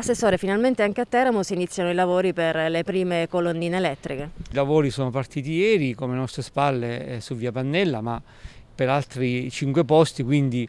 Assessore, finalmente anche a Teramo si iniziano i lavori per le prime colonnine elettriche. I lavori sono partiti ieri, come alle nostre spalle, eh, su via Pannella, ma per altri cinque posti, quindi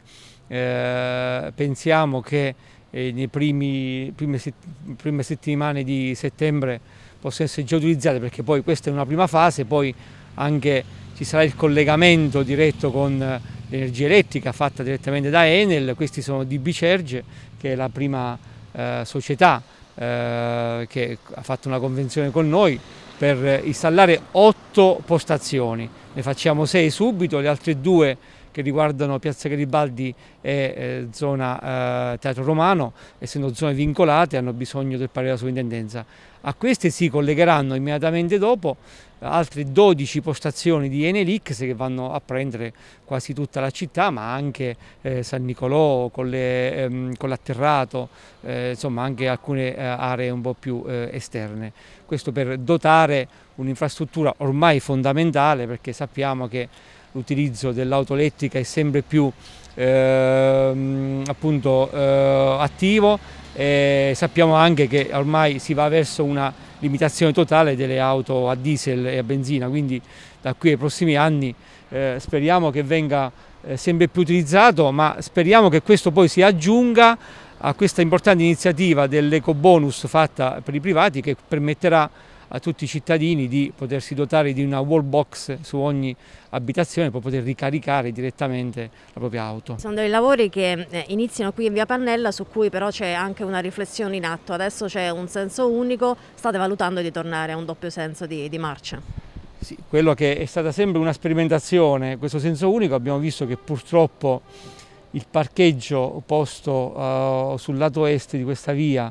eh, pensiamo che eh, nelle prime, prime settimane di settembre possano essere già utilizzate, perché poi questa è una prima fase, poi anche ci sarà il collegamento diretto con eh, l'energia elettrica fatta direttamente da Enel, questi sono di Bicerge, che è la prima eh, società eh, che ha fatto una convenzione con noi per installare otto postazioni, ne facciamo sei subito, le altre due che riguardano Piazza Garibaldi e eh, zona eh, Teatro Romano, essendo zone vincolate hanno bisogno del parere della sovrintendenza. A queste si collegheranno immediatamente dopo altre 12 postazioni di Enelix che vanno a prendere quasi tutta la città, ma anche eh, San Nicolò con, ehm, l'atterrato, ehm, eh, insomma anche alcune eh, aree un po' più eh, esterne. Questo per dotare un'infrastruttura ormai fondamentale perché sappiamo che l'utilizzo dell'auto elettrica è sempre più ehm, appunto, eh, attivo e sappiamo anche che ormai si va verso una limitazione totale delle auto a diesel e a benzina, quindi da qui ai prossimi anni eh, speriamo che venga eh, sempre più utilizzato, ma speriamo che questo poi si aggiunga a questa importante iniziativa dell'eco bonus fatta per i privati che permetterà a tutti i cittadini di potersi dotare di una wall box su ogni abitazione per poter ricaricare direttamente la propria auto. Sono dei lavori che eh, iniziano qui in via Pannella su cui però c'è anche una riflessione in atto, adesso c'è un senso unico, state valutando di tornare a un doppio senso di, di marcia? Sì, quello che è stata sempre una sperimentazione, questo senso unico, abbiamo visto che purtroppo il parcheggio posto uh, sul lato est di questa via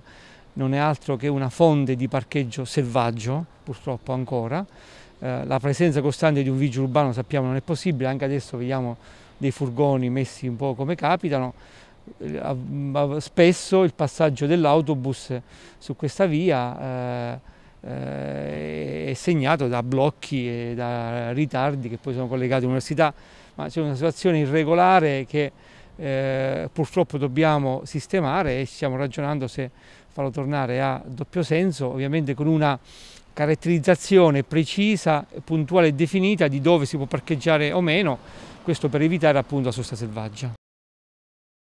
non è altro che una fonte di parcheggio selvaggio, purtroppo ancora. Eh, la presenza costante di un vigile urbano sappiamo non è possibile, anche adesso vediamo dei furgoni messi un po' come capitano. Eh, mm, spesso il passaggio dell'autobus su questa via eh, eh, è segnato da blocchi e da ritardi che poi sono collegati all'università, ma c'è una situazione irregolare che eh, purtroppo dobbiamo sistemare e stiamo ragionando se farlo tornare a doppio senso, ovviamente con una caratterizzazione precisa, puntuale e definita di dove si può parcheggiare o meno, questo per evitare appunto la sosta selvaggia.